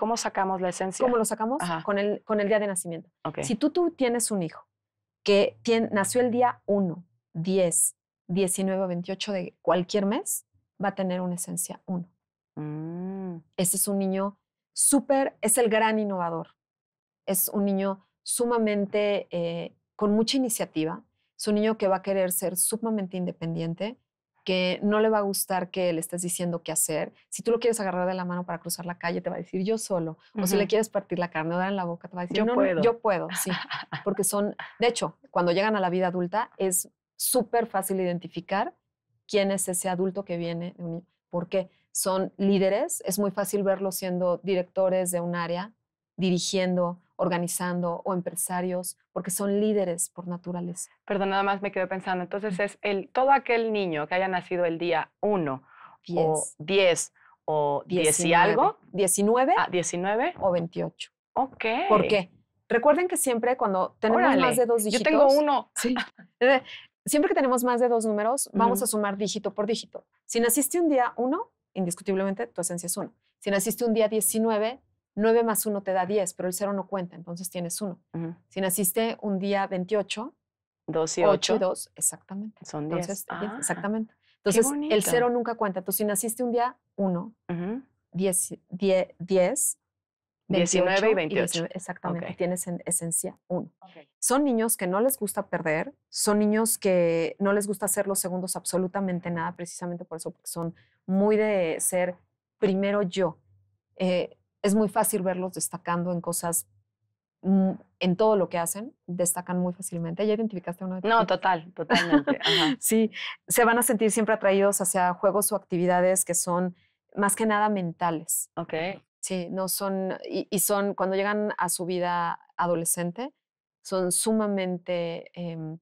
¿Cómo sacamos la esencia? ¿Cómo lo sacamos? Con el, con el día de nacimiento. Si tú, tú tienes un hijo que nació el día 1, 10, 19 o 28 de cualquier mes, va a tener una esencia 1. Mm. Ese es un niño súper, es el gran innovador. Es un niño sumamente, eh, con mucha iniciativa. Es un niño que va a querer ser sumamente independiente que no le va a gustar que le estés diciendo qué hacer. Si tú lo quieres agarrar de la mano para cruzar la calle, te va a decir yo solo. O si le quieres partir la carne o dar en la boca, te va a decir yo puedo. yo puedo, sí. Porque son, de hecho, cuando llegan a la vida adulta es súper fácil identificar quién es ese adulto que viene. Porque son líderes, es muy fácil verlos siendo directores de un área, dirigiendo organizando o empresarios, porque son líderes por naturaleza. Perdón, nada más me quedé pensando. Entonces es el, todo aquel niño que haya nacido el día 1 o 10 o 10 y algo. 19. Ah, 19. O 28. Ok. ¿Por qué? Recuerden que siempre cuando tenemos más de dos dígitos. Yo tengo uno. Eh, siempre que tenemos más de dos números, vamos a sumar dígito por dígito. Si naciste un día 1, indiscutiblemente tu esencia es 1. Si naciste un día 19, 9 más 1 te da 10, pero el 0 no cuenta, entonces tienes 1. Si naciste un día 28, 2 y 8, y 2, exactamente. Son 10. Eh, ah, exactamente. Entonces, el 0 nunca cuenta. Entonces, si naciste un día 1, 10, 10, 19 y 28. Y exactamente, tienes en esencia 1. Son niños que no les gusta perder, son niños que no les gusta ser los segundos absolutamente nada, precisamente por eso, porque son muy de ser primero yo. Eh, es muy fácil verlos destacando en cosas, mm, en todo lo que hacen, destacan muy fácilmente. ¿Ya identificaste uno de No, total, totalmente. sí, se van a sentir siempre atraídos hacia juegos o actividades que son más que nada mentales. Ok. Sí, no son, y, son, cuando llegan a su vida adolescente, son sumamente, em,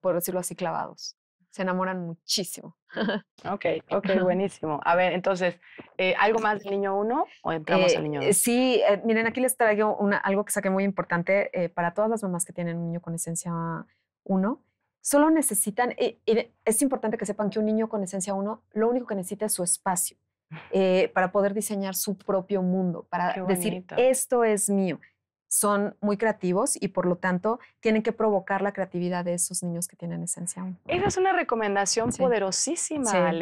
por decirlo así, clavados se enamoran muchísimo. Ok, ok, buenísimo. A ver, entonces, eh, ¿algo más del niño uno o entramos al eh, niño 2? Eh, sí, miren, aquí les traigo una, algo que saqué muy importante para todas las mamás que tienen un niño con esencia 1. Solo necesitan, es importante que sepan que un niño con esencia uno, lo único que necesita es su espacio para poder diseñar su propio mundo, para decir, esto es mío son muy creativos y por lo tanto tienen que provocar la creatividad de esos niños que tienen esencia Esa es una recomendación poderosísima, Alex.